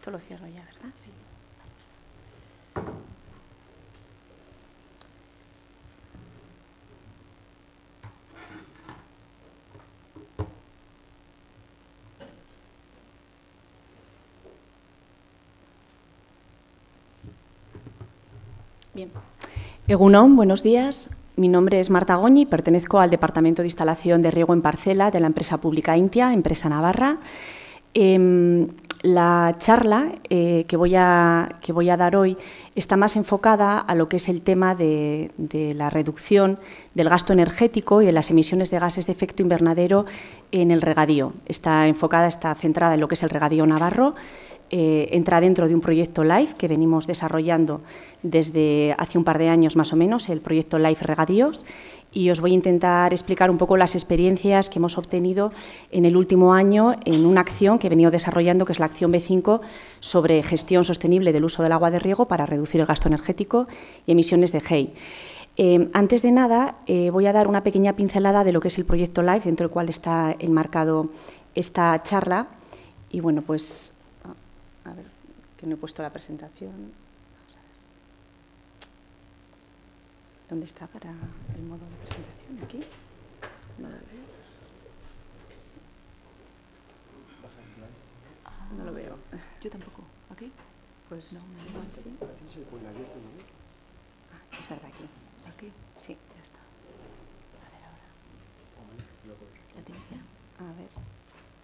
Esto lo cierro ya, ¿verdad? Sí. Bien. Egunon, buenos días. Mi nombre es Marta Goñi, pertenezco al Departamento de Instalación de Riego en Parcela de la empresa pública Intia, empresa navarra. Em, la charla eh, que, voy a, que, voy a, dar hoy está más enfocada a lo que es el tema de, de, la reducción del gasto energético y de las emisiones de gases de efecto invernadero en el regadío. Está enfocada, está centrada en lo que es el regadío navarro, eh, entra dentro de un proyecto LIFE que venimos desarrollando desde hace un par de años más o menos, el proyecto LIFE Regadíos, y os voy a intentar explicar un poco las experiencias que hemos obtenido en el último año en una acción que he venido desarrollando, que es la acción B5 sobre gestión sostenible del uso del agua de riego para reducir el gasto energético y emisiones de GEI. Eh, antes de nada, eh, voy a dar una pequeña pincelada de lo que es el proyecto LIFE, dentro del cual está enmarcado esta charla. Y bueno, pues a ver, que no he puesto la presentación. Vamos a ver. ¿Dónde está para el modo de presentación? Aquí. Vale. no lo veo. Yo tampoco. ¿Aquí? Pues no, me no, sí. Ah, es verdad, aquí. ¿Aquí? Sí, ya está. A ver ahora. ¿La tienes ya? A ver.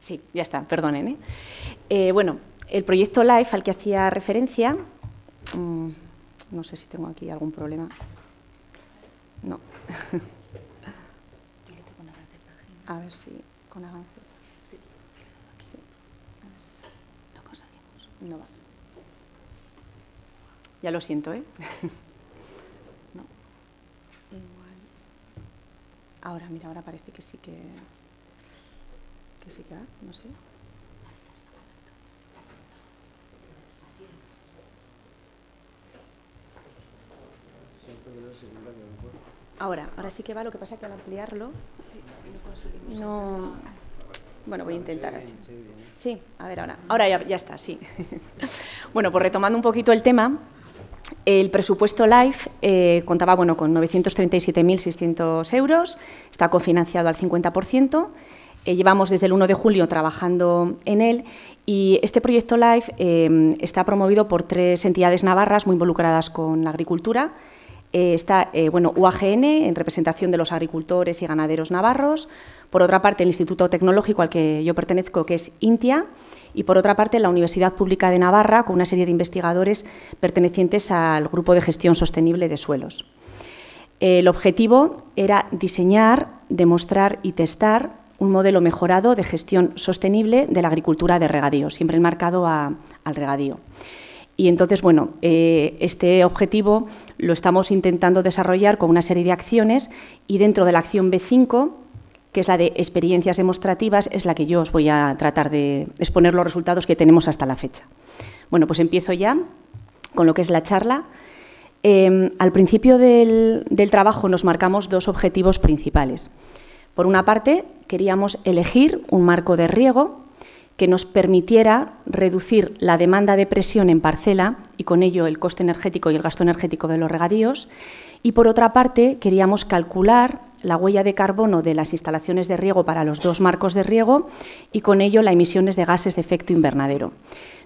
Sí, ya está, perdonen. ¿eh? Eh, bueno, el proyecto LIFE al que hacía referencia, mm, no sé si tengo aquí algún problema. No. Yo lo he hecho con página. A ver si con avance. Sí. sí. A ver si lo conseguimos. No va. Ya lo siento, ¿eh? no. Igual. Ahora, mira, ahora parece que sí que que sí que va, no sé. Ahora, ahora sí que va, lo que pasa es que al ampliarlo no... Bueno, voy a intentar así. Sí, a ver ahora. Ahora ya, está, sí. bueno, pues retomando un poquito el tema, el presupuesto LIFE eh, contaba bueno, con 937.600 euros, está cofinanciado al 50%, eh, llevamos desde el 1 de julio trabajando en él y este proyecto LIFE eh, está promovido por tres entidades navarras muy involucradas con la agricultura, eh, está eh, bueno, UAGN, en representación de los agricultores y ganaderos navarros. Por otra parte, el Instituto Tecnológico al que yo pertenezco, que es INTIA. Y por otra parte, la Universidad Pública de Navarra, con una serie de investigadores pertenecientes al Grupo de Gestión Sostenible de Suelos. El objetivo era diseñar, demostrar y testar un modelo mejorado de gestión sostenible de la agricultura de regadío, siempre enmarcado al regadío. Y entonces, bueno, eh, este objetivo lo estamos intentando desarrollar con una serie de acciones y dentro de la acción B5, que es la de experiencias demostrativas, es la que yo os voy a tratar de exponer los resultados que tenemos hasta la fecha. Bueno, pues empiezo ya con lo que es la charla. Em, al principio del trabajo nos marcamos dos objetivos principales. Por una parte, queríamos elegir un marco de riego que nos permitiera reducir la demanda de presión en parcela y con ello el coste energético y el gasto energético de los regadíos. Y por otra parte, queríamos calcular la huella de carbono de las instalaciones de riego para los dos marcos de riego y con ello las emisiones de gases de efecto invernadero.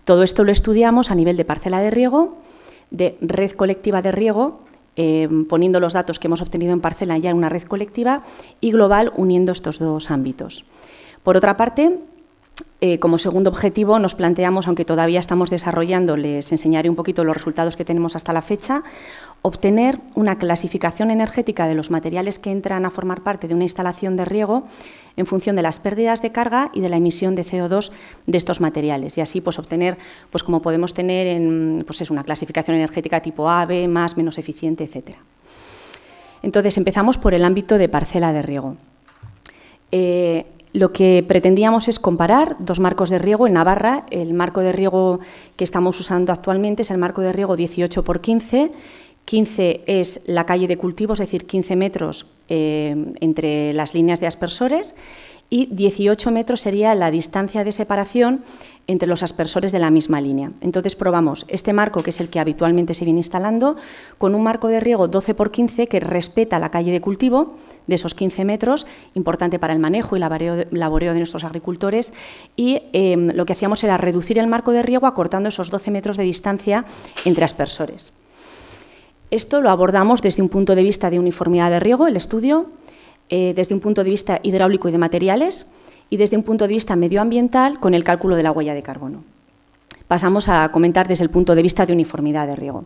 Todo esto lo estudiamos a nivel de parcela de riego, de red colectiva de riego, eh, poniendo los datos que hemos obtenido en parcela ya en una red colectiva y global uniendo estos dos ámbitos. Por otra parte, eh, como segundo objetivo nos planteamos, aunque todavía estamos desarrollando, les enseñaré un poquito los resultados que tenemos hasta la fecha, obtener una clasificación energética de los materiales que entran a formar parte de una instalación de riego en función de las pérdidas de carga y de la emisión de CO2 de estos materiales. Y así pues, obtener, pues, como podemos tener, pues, es una clasificación energética tipo A, B, más, menos eficiente, etc. Entonces empezamos por el ámbito de parcela de riego. Eh, lo que pretendíamos es comparar dos marcos de riego en Navarra. El marco de riego que estamos usando actualmente es el marco de riego 18 por 15 15 es la calle de cultivo, es decir, 15 metros eh, entre las líneas de aspersores y 18 metros sería la distancia de separación entre los aspersores de la misma línea. Entonces probamos este marco, que es el que habitualmente se viene instalando, con un marco de riego 12 por 15 que respeta la calle de cultivo de esos 15 metros, importante para el manejo y laboreo de nuestros agricultores, y em, lo que hacíamos era reducir el marco de riego acortando esos 12 metros de distancia entre aspersores. Esto lo abordamos desde un punto de vista de uniformidad de riego, el estudio, eh, desde un punto de vista hidráulico y de materiales, y desde un punto de vista medioambiental con el cálculo de la huella de carbono. Pasamos a comentar desde el punto de vista de uniformidad de riego.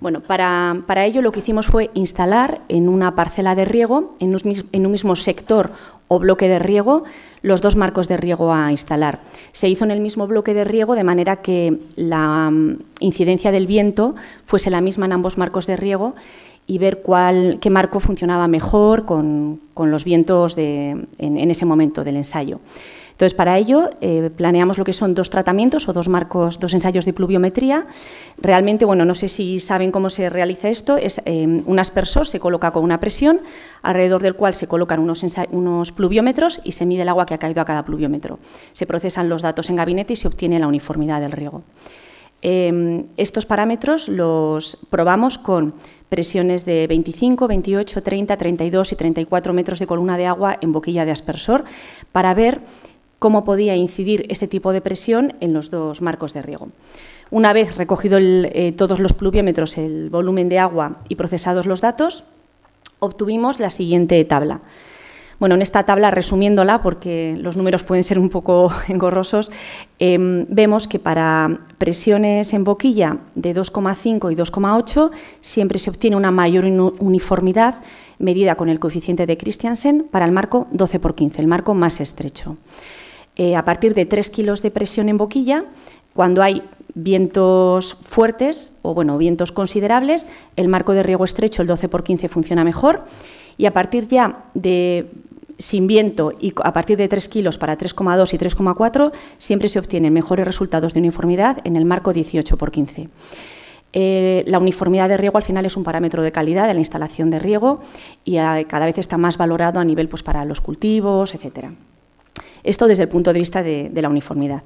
Bueno, para, ello lo que hicimos fue instalar en una parcela de riego, en en un mismo sector, bloque de riego los dos marcos de riego a instalar. Se hizo en el mismo bloque de riego de manera que la mm, incidencia del viento fuese la misma en ambos marcos de riego y ver cuál, qué marco funcionaba mejor con, los vientos en ese momento del ensayo. Entonces, para ello, eh, planeamos lo que son dos tratamientos o dos marcos, dos ensayos de pluviometría. Realmente, bueno, no sé si saben cómo se realiza esto, es eh, un aspersor se coloca con una presión, alrededor del cual se colocan unos, pluviómetros y se mide el agua que ha caído a cada pluviómetro. Se procesan los datos en gabinete y se obtiene la uniformidad del riego. Em, estos parámetros los probamos con presiones de 25, 28, 30, 32 y 34 metros de columna de agua en boquilla de aspersor para ver cómo podía incidir este tipo de presión en los dos marcos de riego. Una vez recogido eh, todos los pluviómetros, el volumen de agua y procesados los datos, obtuvimos la siguiente tabla. Bueno, en esta tabla, resumiéndola, porque los números pueden ser un poco engorrosos, em, vemos que para presiones en boquilla de 2,5 y 2,8 siempre se obtiene una mayor uniformidad medida con el coeficiente de Christiansen para el marco 12 por 15, el marco más estrecho. Eh, a partir de 3 kilos de presión en boquilla, cuando hay vientos fuertes o bueno, vientos considerables, el marco de riego estrecho, el 12 por 15, funciona mejor. Y a partir ya de sin viento y a partir de 3 kilos para 3,2 y 3,4, siempre se obtienen mejores resultados de uniformidad en el marco 18 por 15. Eh, la uniformidad de riego al final es un parámetro de calidad de la instalación de riego y ah, cada vez está más valorado a nivel pues, para los cultivos, etcétera. Esto desde el punto de vista de, la uniformidad.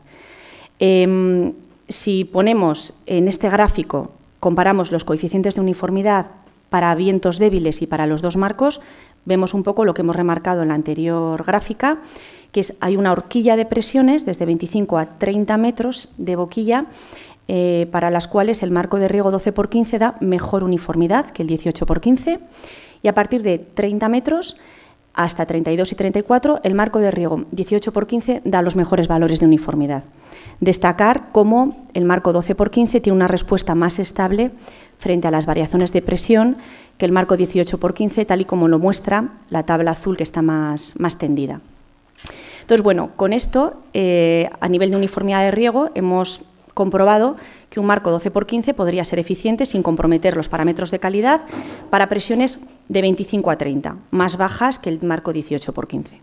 Em, si ponemos en este gráfico, comparamos los coeficientes de uniformidad para vientos débiles y para los dos marcos, vemos un poco lo que hemos remarcado en la anterior gráfica, que es hay una horquilla de presiones desde 25 a 30 metros de boquilla, eh, para las cuales el marco de riego 12 por 15 da mejor uniformidad que el 18 por 15, y a partir de 30 metros hasta 32 y 34, el marco de riego 18 por 15 da los mejores valores de uniformidad. Destacar cómo el marco 12 por 15 tiene una respuesta más estable frente a las variaciones de presión que el marco 18 por 15, tal y como lo muestra la tabla azul que está más, más tendida. Entonces, bueno, con esto, eh, a nivel de uniformidad de riego, hemos comprobado que un marco 12x15 podría ser eficiente sin comprometer los parámetros de calidad para presiones de 25 a 30, más bajas que el marco 18x15.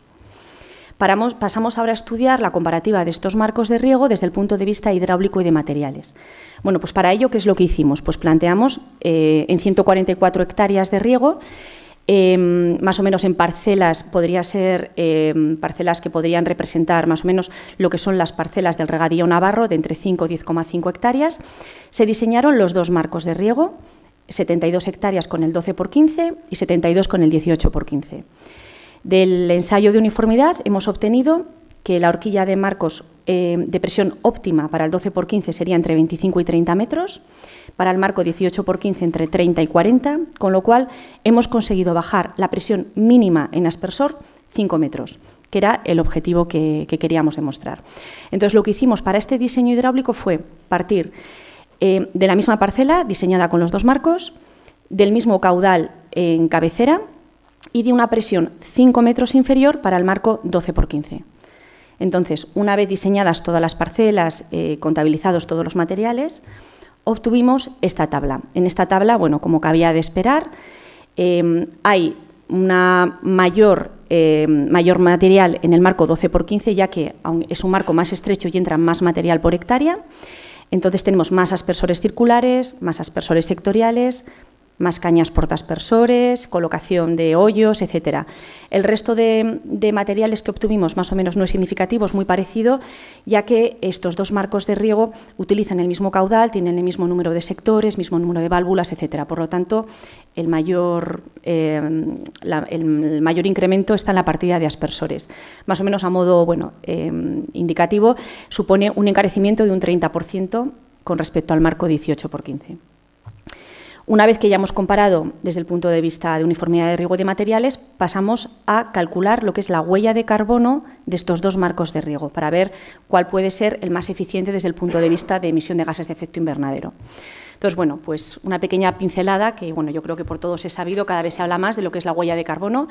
pasamos ahora a estudiar la comparativa de estos marcos de riego desde el punto de vista hidráulico y de materiales. Bueno, pues para ello, ¿qué es lo que hicimos? Pues planteamos eh, en 144 hectáreas de riego Em, más o menos en parcelas, podría ser em, parcelas que podrían representar más o menos lo que son las parcelas del regadío navarro de entre 5 y 10,5 hectáreas. Se diseñaron los dos marcos de riego, 72 hectáreas con el 12 por 15 y 72 con el 18 por 15. Del ensayo de uniformidad hemos obtenido que la horquilla de marcos eh, de presión óptima para el 12 por 15 sería entre 25 y 30 metros, para el marco 18 por 15 entre 30 y 40, con lo cual hemos conseguido bajar la presión mínima en aspersor 5 metros que era el objetivo que, queríamos demostrar. Entonces, lo que hicimos para este diseño hidráulico fue partir eh, de la misma parcela, diseñada con los dos marcos, del mismo caudal en cabecera y de una presión 5 metros inferior para el marco 12 por 15. Entonces, una vez diseñadas todas las parcelas, eh, contabilizados todos los materiales, obtuvimos esta tabla. En esta tabla, bueno, como cabía de esperar, em, hay una mayor, em, mayor material en el marco 12 por 15, ya que es un marco más estrecho y entra más material por hectárea. Entonces tenemos más aspersores circulares, más aspersores sectoriales, más cañas portaspersores, colocación de hoyos, etcétera. El resto de, materiales que obtuvimos más o menos no es significativo, es muy parecido, ya que estos dos marcos de riego utilizan el mismo caudal, tienen el mismo número de sectores, mismo número de válvulas, etcétera. Por lo tanto, el mayor, eh, el mayor incremento está en la partida de aspersores. Más o menos a modo bueno, eh, indicativo, supone un encarecimiento de un 30% con respecto al marco 18 por 15. Una vez que ya hemos comparado desde el punto de vista de uniformidad de riego de materiales, pasamos a calcular lo que es la huella de carbono de estos dos marcos de riego para ver cuál puede ser el más eficiente desde el punto de vista de emisión de gases de efecto invernadero. Entonces, bueno, pues una pequeña pincelada que, bueno, yo creo que por todos es sabido, cada vez se habla más de lo que es la huella de carbono.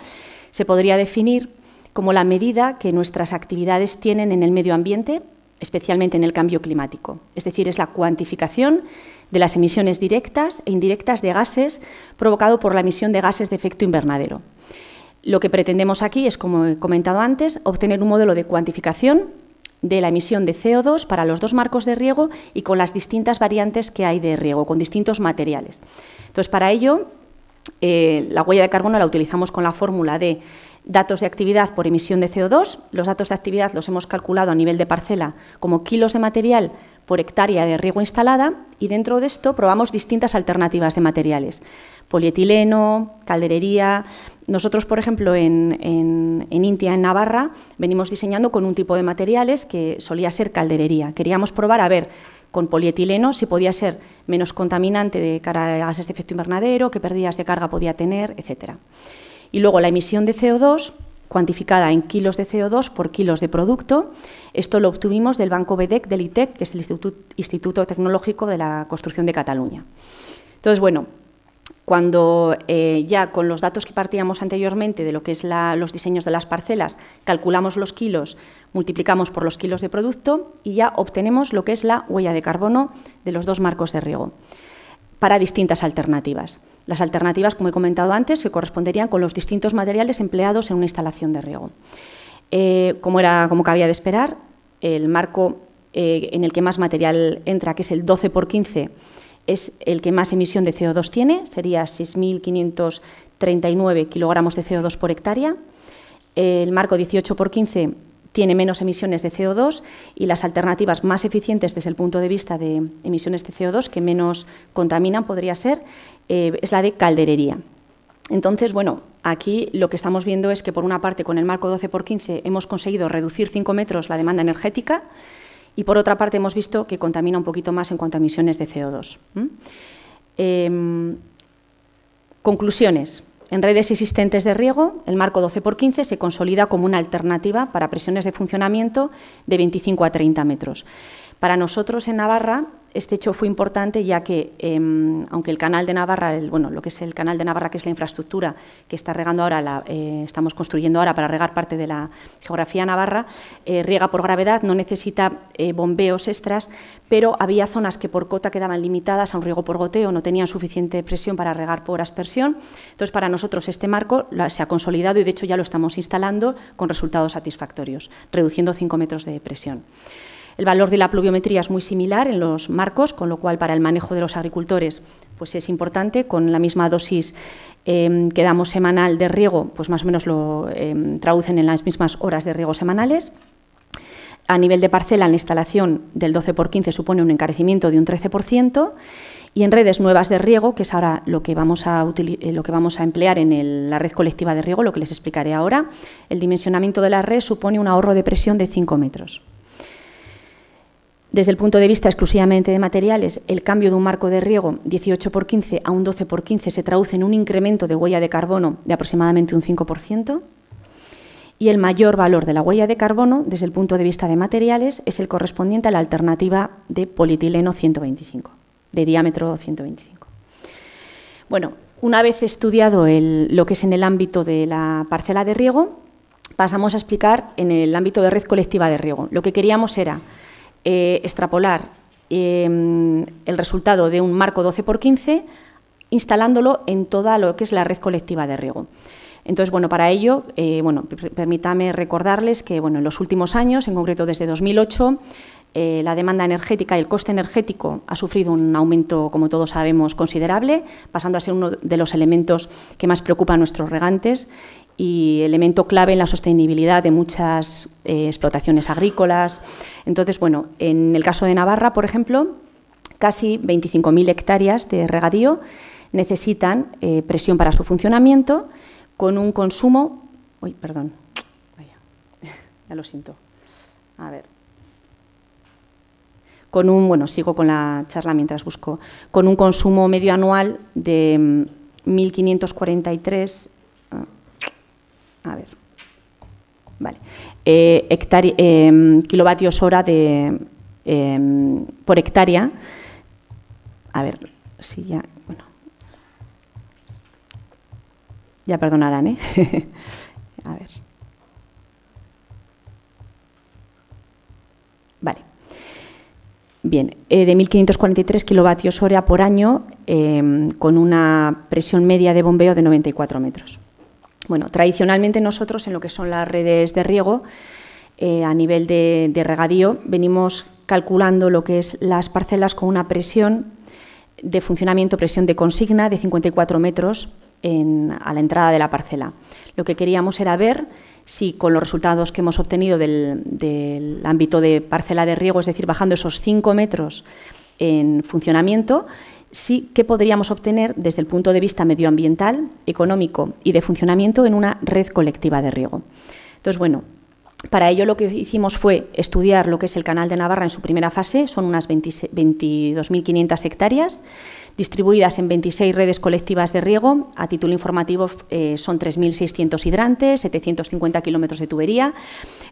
Se podría definir como la medida que nuestras actividades tienen en el medio ambiente, especialmente en el cambio climático. Es decir, es la cuantificación de las emisiones directas e indirectas de gases provocado por la emisión de gases de efecto invernadero. Lo que pretendemos aquí es, como he comentado antes, obtener un modelo de cuantificación de la emisión de CO2 para los dos marcos de riego y con las distintas variantes que hay de riego, con distintos materiales. Entonces, para ello, eh, la huella de carbono la utilizamos con la fórmula de datos de actividad por emisión de CO2. Los datos de actividad los hemos calculado a nivel de parcela como kilos de material por hectárea de riego instalada y dentro de esto probamos distintas alternativas de materiales. Polietileno, calderería. Nosotros, por ejemplo, en, en, en, Intia, en Navarra, venimos diseñando con un tipo de materiales que solía ser calderería. Queríamos probar a ver con polietileno si podía ser menos contaminante de cara a gases de efecto invernadero, qué pérdidas de carga podía tener, etc. Y luego la emisión de CO2 cuantificada en kilos de CO2 por kilos de producto. Esto lo obtuvimos del Banco BEDEC del ITEC, que es el Instituto, Tecnológico de la Construcción de Cataluña. Entonces, bueno, cuando eh, ya con los datos que partíamos anteriormente de lo que es los diseños de las parcelas, calculamos los kilos, multiplicamos por los kilos de producto y ya obtenemos lo que es la huella de carbono de los dos marcos de riego para distintas alternativas. Las alternativas, como he comentado antes, se corresponderían con los distintos materiales empleados en una instalación de riego. Eh, como, era, como cabía de esperar, el marco eh, en el que más material entra, que es el 12 por 15, es el que más emisión de CO2 tiene, sería 6.539 kilogramos de CO2 por hectárea. El marco 18 por 15 tiene menos emisiones de CO2 y las alternativas más eficientes desde el punto de vista de emisiones de CO2 que menos contaminan podría ser eh, es la de calderería. Entonces, bueno, aquí lo que estamos viendo es que por una parte con el marco 12x15 hemos conseguido reducir 5 metros la demanda energética y por otra parte hemos visto que contamina un poquito más en cuanto a emisiones de CO2. Em, conclusiones. En redes existentes de riego, el marco 12x15 se consolida como una alternativa para presiones de funcionamiento de 25 a 30 metros. Para nosotros en Navarra este hecho fue importante ya que, em, aunque el canal de Navarra, bueno, lo que es el canal de Navarra, que es la infraestructura que está regando ahora, la, eh, estamos construyendo ahora para regar parte de la geografía navarra, eh, riega por gravedad, no necesita eh, bombeos extras, pero había zonas que por cota quedaban limitadas a un riego por goteo, no tenían suficiente presión para regar por aspersión. Entonces, para nosotros este marco se ha consolidado y, de hecho, ya lo estamos instalando con resultados satisfactorios, reduciendo 5 metros de presión. El valor de la pluviometría es muy similar en los marcos, con lo cual para el manejo de los agricultores pues es importante. Con la misma dosis em, que damos semanal de riego, pues más o menos lo em, traducen en las mismas horas de riego semanales. A nivel de parcela, la instalación del 12 por 15 supone un encarecimiento de un 13% y en redes nuevas de riego, que es ahora lo que vamos a, eh, emplear en la red colectiva de riego, lo que les explicaré ahora, el dimensionamiento de la red supone un ahorro de presión de 5 metros. Desde el punto de vista exclusivamente de materiales, el cambio de un marco de riego 18 por 15 a un 12 por 15 se traduce en un incremento de huella de carbono de aproximadamente un 5%. Y el mayor valor de la huella de carbono, desde el punto de vista de materiales, es el correspondiente a la alternativa de polietileno 125, de diámetro 125. Bueno, una vez estudiado lo que es en el ámbito de la parcela de riego, pasamos a explicar en el ámbito de red colectiva de riego. Lo que queríamos era eh, extrapolar em, el resultado de un marco 12x15 instalándolo en toda lo que es la red colectiva de riego. Entonces, bueno, para ello, eh, bueno, permítame recordarles que, bueno, en los últimos años, en concreto desde 2008, eh, la demanda energética y el coste energético ha sufrido un aumento, como todos sabemos, considerable, pasando a ser uno de los elementos que más preocupa a nuestros regantes y elemento clave en la sostenibilidad de muchas eh, explotaciones agrícolas. Entonces, bueno, en el caso de Navarra, por ejemplo, casi 25.000 hectáreas de regadío necesitan eh, presión para su funcionamiento con un consumo... Uy, perdón. Vaya. ya lo siento. A ver con un, bueno, sigo con la charla mientras busco, con un consumo medio anual de 1.543, mm, ah, a ver, vale, eh, eh, kilovatios hora de, eh, por hectárea, a ver, si ya, bueno, ya perdonarán, ¿eh? a ver. Bien, eh, de 1.543 kilovatios hora por año eh, con una presión media de bombeo de 94 metros. Bueno, tradicionalmente nosotros en lo que son las redes de riego, eh, a nivel de, regadío, venimos calculando lo que es las parcelas con una presión de funcionamiento, presión de consigna de 54 metros a la entrada de la parcela. Lo que queríamos era ver si con los resultados que hemos obtenido del, del, ámbito de parcela de riego, es decir, bajando esos 5 metros en funcionamiento, sí qué podríamos obtener desde el punto de vista medioambiental, económico y de funcionamiento en una red colectiva de riego. Entonces, bueno, para ello lo que hicimos fue estudiar lo que es el Canal de Navarra en su primera fase, son unas 22.500 hectáreas, distribuidas en 26 redes colectivas de riego. A título informativo eh, son 3.600 hidrantes, 750 kilómetros de tubería.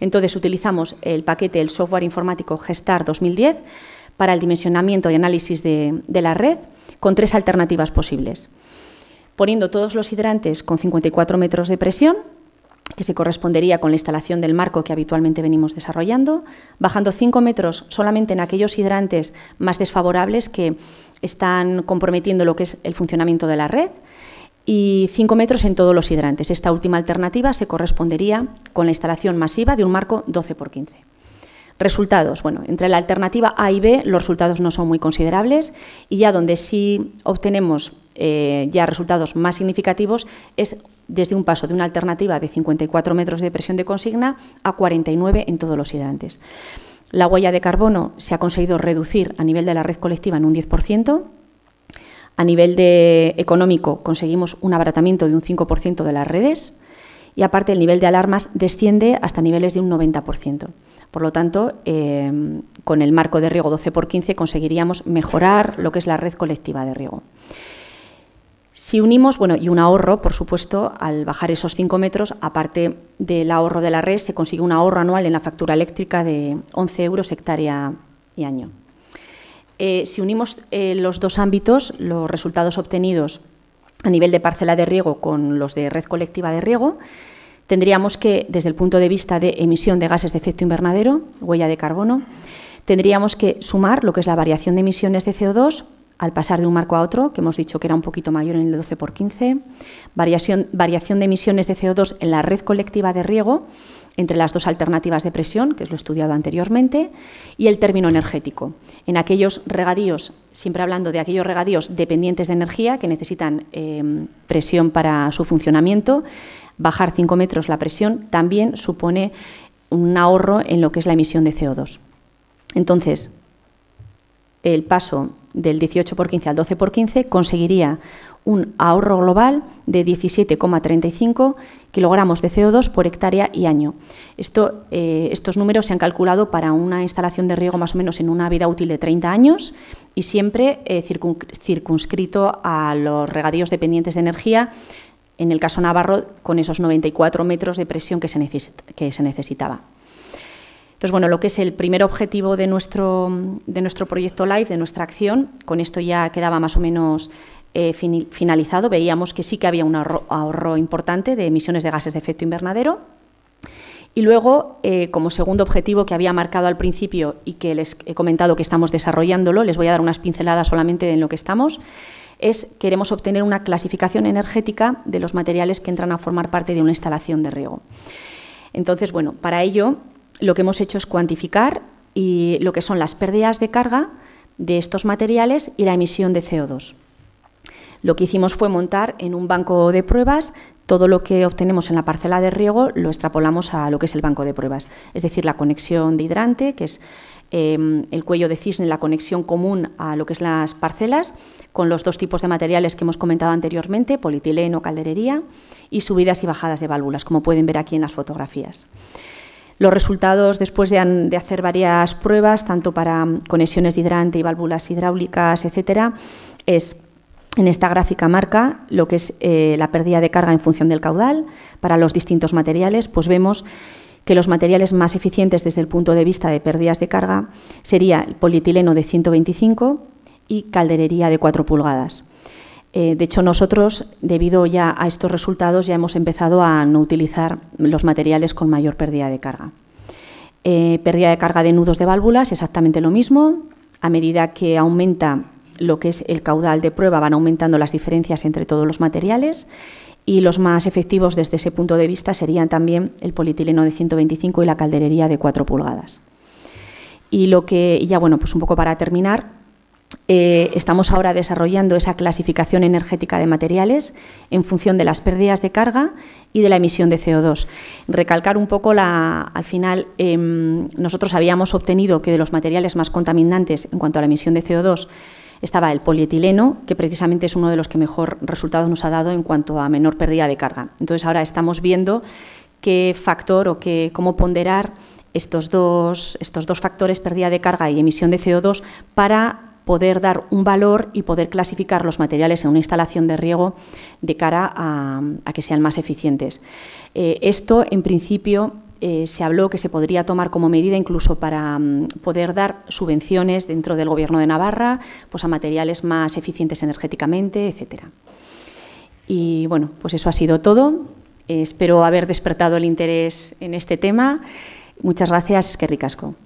Entonces utilizamos el paquete, el software informático Gestar 2010 para el dimensionamiento y análisis de, de la red con tres alternativas posibles. Poniendo todos los hidrantes con 54 metros de presión, que se correspondería con la instalación del marco que habitualmente venimos desarrollando, bajando 5 metros solamente en aquellos hidrantes más desfavorables que están comprometiendo lo que es el funcionamiento de la red y 5 metros en todos los hidrantes. Esta última alternativa se correspondería con la instalación masiva de un marco 12 por 15. Resultados. Bueno, entre la alternativa A y B los resultados no son muy considerables y ya donde sí obtenemos eh, ya resultados más significativos es desde un paso de una alternativa de 54 metros de presión de consigna a 49 en todos los hidrantes. La huella de carbono se ha conseguido reducir a nivel de la red colectiva en un 10%. A nivel de económico conseguimos un abaratamiento de un 5% de las redes y aparte el nivel de alarmas desciende hasta niveles de un 90%. Por lo tanto, eh, con el marco de riego 12 por 15 conseguiríamos mejorar lo que es la red colectiva de riego. Si unimos, bueno, y un ahorro, por supuesto, al bajar esos 5 metros, aparte del ahorro de la red, se consigue un ahorro anual en la factura eléctrica de 11 euros hectárea y año. Eh, si unimos eh, los dos ámbitos, los resultados obtenidos a nivel de parcela de riego con los de red colectiva de riego, tendríamos que, desde el punto de vista de emisión de gases de efecto invernadero, huella de carbono, tendríamos que sumar lo que es la variación de emisiones de CO2 al pasar de un marco a otro, que hemos dicho que era un poquito mayor en el 12 por 15, variación, variación de emisiones de CO2 en la red colectiva de riego entre las dos alternativas de presión, que es lo estudiado anteriormente, y el término energético. En aquellos regadíos, siempre hablando de aquellos regadíos dependientes de energía que necesitan eh, presión para su funcionamiento, bajar 5 metros la presión también supone un ahorro en lo que es la emisión de CO2. Entonces, el paso del 18 por 15 al 12 por 15 conseguiría un ahorro global de 17,35 kilogramos de CO2 por hectárea y año. Eh, estos números se han calculado para una instalación de riego más o menos en una vida útil de 30 años y siempre eh, circunscrito a los regadíos dependientes de energía, en el caso Navarro con esos 94 metros de presión que se, que se necesitaba. Entonces, bueno, lo que es el primer objetivo de nuestro, de nuestro proyecto LIFE, de nuestra acción, con esto ya quedaba más o menos eh, finalizado. Veíamos que sí que había un ahorro, importante de emisiones de gases de efecto invernadero. Y luego, eh, como segundo objetivo que había marcado al principio y que les he comentado que estamos desarrollándolo, les voy a dar unas pinceladas solamente en lo que estamos, es queremos obtener una clasificación energética de los materiales que entran a formar parte de una instalación de riego. Entonces, bueno, para ello lo que hemos hecho es cuantificar y lo que son las pérdidas de carga de estos materiales y la emisión de CO2. Lo que hicimos fue montar en un banco de pruebas todo lo que obtenemos en la parcela de riego lo extrapolamos a lo que es el banco de pruebas, es decir, la conexión de hidrante, que es em, el cuello de cisne, la conexión común a lo que es las parcelas, con los dos tipos de materiales que hemos comentado anteriormente, polietileno, calderería, y subidas y bajadas de válvulas, como pueden ver aquí en las fotografías. Los resultados, después de, hacer varias pruebas, tanto para mm, conexiones de hidrante y válvulas hidráulicas, etcétera, es en esta gráfica marca lo que es eh, la pérdida de carga en función del caudal para los distintos materiales, pues vemos que los materiales más eficientes desde el punto de vista de pérdidas de carga sería el polietileno de 125 y calderería de 4 pulgadas. Eh, de hecho, nosotros, debido ya a estos resultados, ya hemos empezado a no utilizar los materiales con mayor pérdida de carga. Eh, pérdida de carga de nudos de válvulas, exactamente lo mismo. A medida que aumenta lo que es el caudal de prueba, van aumentando las diferencias entre todos los materiales y los más efectivos desde ese punto de vista serían también el polietileno de 125 y la calderería de 4 pulgadas. Y lo que, ya bueno, pues un poco para terminar, eh, estamos ahora desarrollando esa clasificación energética de materiales en función de las pérdidas de carga y de la emisión de CO2. Recalcar un poco, la, al final, em, nosotros habíamos obtenido que de los materiales más contaminantes en cuanto a la emisión de CO2 estaba el polietileno, que precisamente es uno de los que mejor resultados nos ha dado en cuanto a menor pérdida de carga. Entonces, ahora estamos viendo qué factor o qué, cómo ponderar estos dos, estos dos factores, pérdida de carga y emisión de CO2, para poder dar un valor y poder clasificar los materiales en una instalación de riego de cara a, que sean más eficientes. Eh, esto, en principio, eh, se habló que se podría tomar como medida incluso para mm, poder dar subvenciones dentro del Gobierno de Navarra pues a materiales más eficientes energéticamente, etc. Y bueno, pues eso ha sido todo. espero haber despertado el interés en este tema. Muchas gracias, es que ricasco.